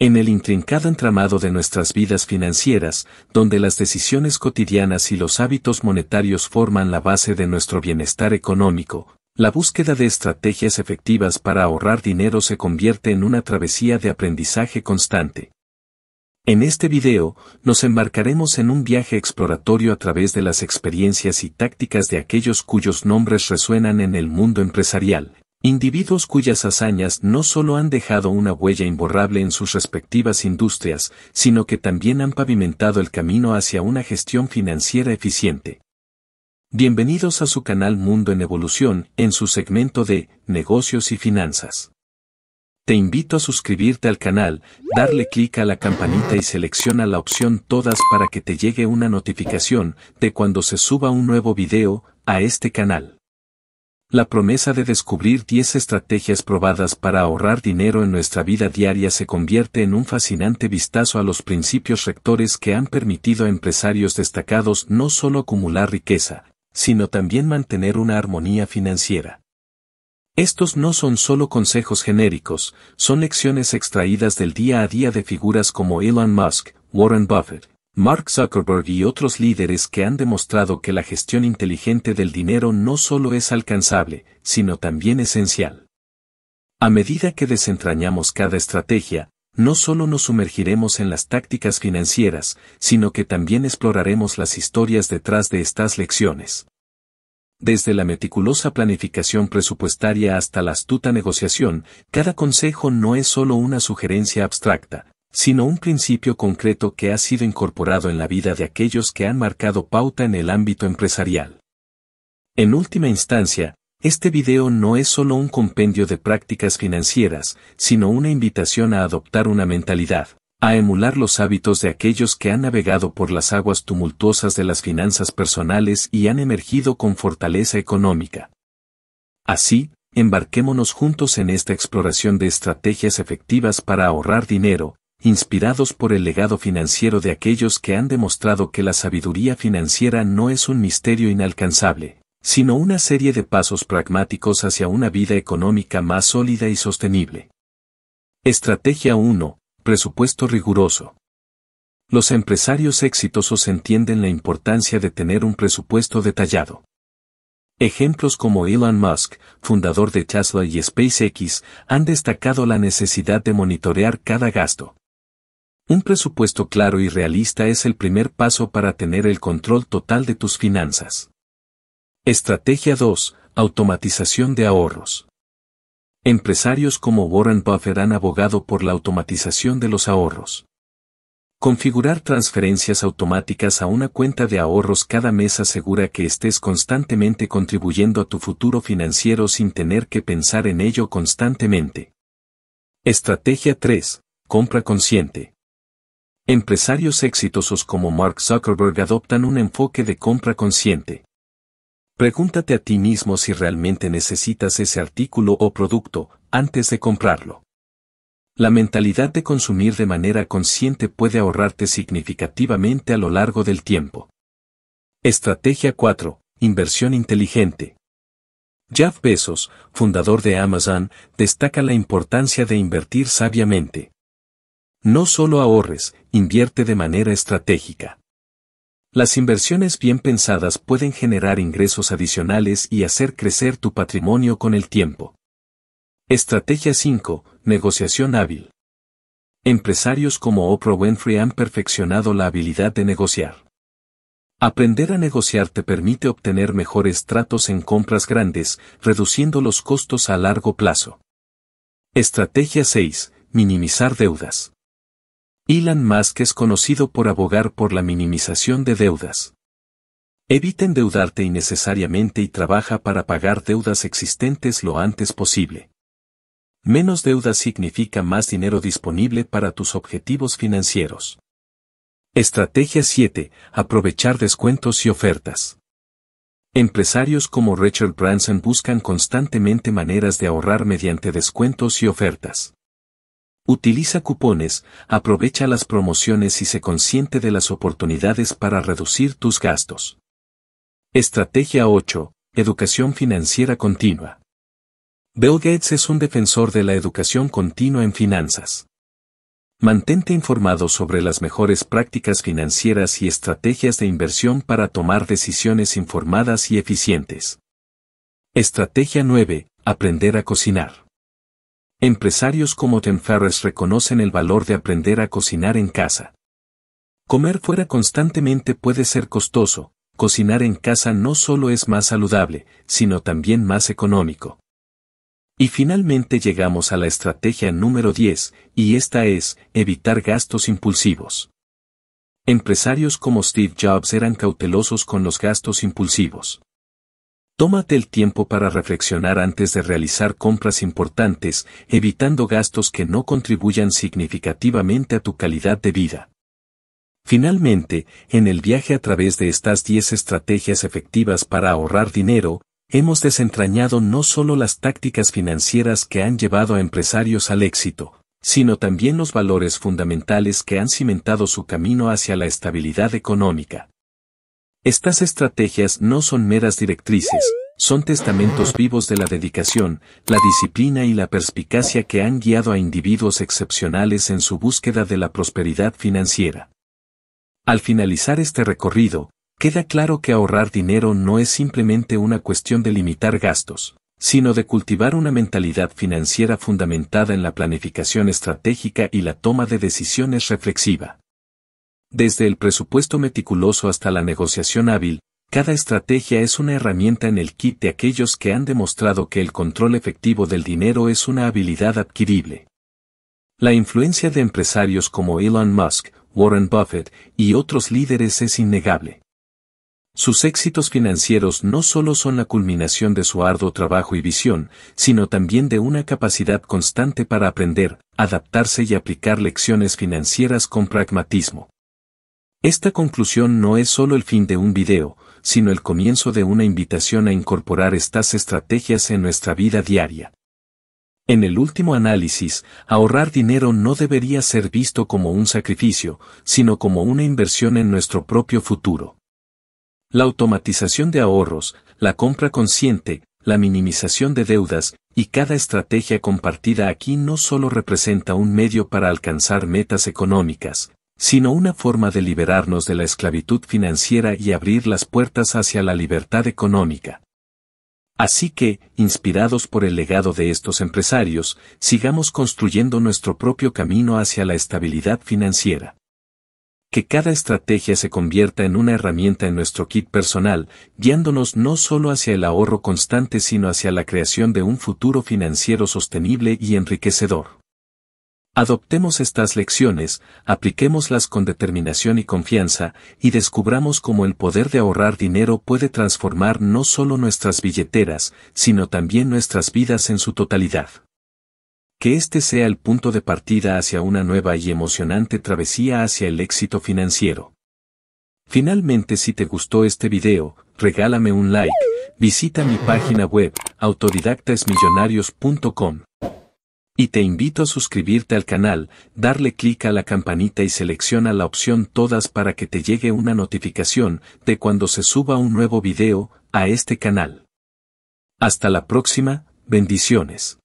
En el intrincado entramado de nuestras vidas financieras, donde las decisiones cotidianas y los hábitos monetarios forman la base de nuestro bienestar económico, la búsqueda de estrategias efectivas para ahorrar dinero se convierte en una travesía de aprendizaje constante. En este video, nos embarcaremos en un viaje exploratorio a través de las experiencias y tácticas de aquellos cuyos nombres resuenan en el mundo empresarial, Individuos cuyas hazañas no solo han dejado una huella imborrable en sus respectivas industrias, sino que también han pavimentado el camino hacia una gestión financiera eficiente. Bienvenidos a su canal Mundo en Evolución, en su segmento de Negocios y Finanzas. Te invito a suscribirte al canal, darle clic a la campanita y selecciona la opción Todas para que te llegue una notificación de cuando se suba un nuevo video a este canal. La promesa de descubrir 10 estrategias probadas para ahorrar dinero en nuestra vida diaria se convierte en un fascinante vistazo a los principios rectores que han permitido a empresarios destacados no solo acumular riqueza, sino también mantener una armonía financiera. Estos no son solo consejos genéricos, son lecciones extraídas del día a día de figuras como Elon Musk, Warren Buffett, Mark Zuckerberg y otros líderes que han demostrado que la gestión inteligente del dinero no solo es alcanzable, sino también esencial. A medida que desentrañamos cada estrategia, no solo nos sumergiremos en las tácticas financieras, sino que también exploraremos las historias detrás de estas lecciones. Desde la meticulosa planificación presupuestaria hasta la astuta negociación, cada consejo no es solo una sugerencia abstracta, sino un principio concreto que ha sido incorporado en la vida de aquellos que han marcado pauta en el ámbito empresarial. En última instancia, este video no es solo un compendio de prácticas financieras, sino una invitación a adoptar una mentalidad, a emular los hábitos de aquellos que han navegado por las aguas tumultuosas de las finanzas personales y han emergido con fortaleza económica. Así, embarquémonos juntos en esta exploración de estrategias efectivas para ahorrar dinero, inspirados por el legado financiero de aquellos que han demostrado que la sabiduría financiera no es un misterio inalcanzable, sino una serie de pasos pragmáticos hacia una vida económica más sólida y sostenible. Estrategia 1. Presupuesto riguroso. Los empresarios exitosos entienden la importancia de tener un presupuesto detallado. Ejemplos como Elon Musk, fundador de Tesla y SpaceX, han destacado la necesidad de monitorear cada gasto. Un presupuesto claro y realista es el primer paso para tener el control total de tus finanzas. Estrategia 2. Automatización de ahorros. Empresarios como Warren Buffett han abogado por la automatización de los ahorros. Configurar transferencias automáticas a una cuenta de ahorros cada mes asegura que estés constantemente contribuyendo a tu futuro financiero sin tener que pensar en ello constantemente. Estrategia 3. Compra consciente. Empresarios exitosos como Mark Zuckerberg adoptan un enfoque de compra consciente. Pregúntate a ti mismo si realmente necesitas ese artículo o producto antes de comprarlo. La mentalidad de consumir de manera consciente puede ahorrarte significativamente a lo largo del tiempo. Estrategia 4. Inversión inteligente. Jeff Bezos, fundador de Amazon, destaca la importancia de invertir sabiamente. No solo ahorres, invierte de manera estratégica. Las inversiones bien pensadas pueden generar ingresos adicionales y hacer crecer tu patrimonio con el tiempo. Estrategia 5. Negociación hábil. Empresarios como Oprah Winfrey han perfeccionado la habilidad de negociar. Aprender a negociar te permite obtener mejores tratos en compras grandes, reduciendo los costos a largo plazo. Estrategia 6. Minimizar deudas. Elon Musk es conocido por abogar por la minimización de deudas. Evita endeudarte innecesariamente y trabaja para pagar deudas existentes lo antes posible. Menos deudas significa más dinero disponible para tus objetivos financieros. Estrategia 7. Aprovechar descuentos y ofertas. Empresarios como Richard Branson buscan constantemente maneras de ahorrar mediante descuentos y ofertas. Utiliza cupones, aprovecha las promociones y se consciente de las oportunidades para reducir tus gastos. Estrategia 8. Educación financiera continua. Bill Gates es un defensor de la educación continua en finanzas. Mantente informado sobre las mejores prácticas financieras y estrategias de inversión para tomar decisiones informadas y eficientes. Estrategia 9. Aprender a cocinar. Empresarios como Tim Ferriss reconocen el valor de aprender a cocinar en casa. Comer fuera constantemente puede ser costoso, cocinar en casa no solo es más saludable, sino también más económico. Y finalmente llegamos a la estrategia número 10, y esta es, evitar gastos impulsivos. Empresarios como Steve Jobs eran cautelosos con los gastos impulsivos. Tómate el tiempo para reflexionar antes de realizar compras importantes, evitando gastos que no contribuyan significativamente a tu calidad de vida. Finalmente, en el viaje a través de estas 10 estrategias efectivas para ahorrar dinero, hemos desentrañado no solo las tácticas financieras que han llevado a empresarios al éxito, sino también los valores fundamentales que han cimentado su camino hacia la estabilidad económica. Estas estrategias no son meras directrices, son testamentos vivos de la dedicación, la disciplina y la perspicacia que han guiado a individuos excepcionales en su búsqueda de la prosperidad financiera. Al finalizar este recorrido, queda claro que ahorrar dinero no es simplemente una cuestión de limitar gastos, sino de cultivar una mentalidad financiera fundamentada en la planificación estratégica y la toma de decisiones reflexiva. Desde el presupuesto meticuloso hasta la negociación hábil, cada estrategia es una herramienta en el kit de aquellos que han demostrado que el control efectivo del dinero es una habilidad adquirible. La influencia de empresarios como Elon Musk, Warren Buffett y otros líderes es innegable. Sus éxitos financieros no solo son la culminación de su arduo trabajo y visión, sino también de una capacidad constante para aprender, adaptarse y aplicar lecciones financieras con pragmatismo. Esta conclusión no es solo el fin de un video, sino el comienzo de una invitación a incorporar estas estrategias en nuestra vida diaria. En el último análisis, ahorrar dinero no debería ser visto como un sacrificio, sino como una inversión en nuestro propio futuro. La automatización de ahorros, la compra consciente, la minimización de deudas, y cada estrategia compartida aquí no solo representa un medio para alcanzar metas económicas, sino una forma de liberarnos de la esclavitud financiera y abrir las puertas hacia la libertad económica. Así que, inspirados por el legado de estos empresarios, sigamos construyendo nuestro propio camino hacia la estabilidad financiera. Que cada estrategia se convierta en una herramienta en nuestro kit personal, guiándonos no solo hacia el ahorro constante, sino hacia la creación de un futuro financiero sostenible y enriquecedor. Adoptemos estas lecciones, apliquémoslas con determinación y confianza, y descubramos cómo el poder de ahorrar dinero puede transformar no solo nuestras billeteras, sino también nuestras vidas en su totalidad. Que este sea el punto de partida hacia una nueva y emocionante travesía hacia el éxito financiero. Finalmente si te gustó este video, regálame un like, visita mi página web, autodidactasmillonarios.com. Y te invito a suscribirte al canal, darle clic a la campanita y selecciona la opción todas para que te llegue una notificación de cuando se suba un nuevo video a este canal. Hasta la próxima, bendiciones.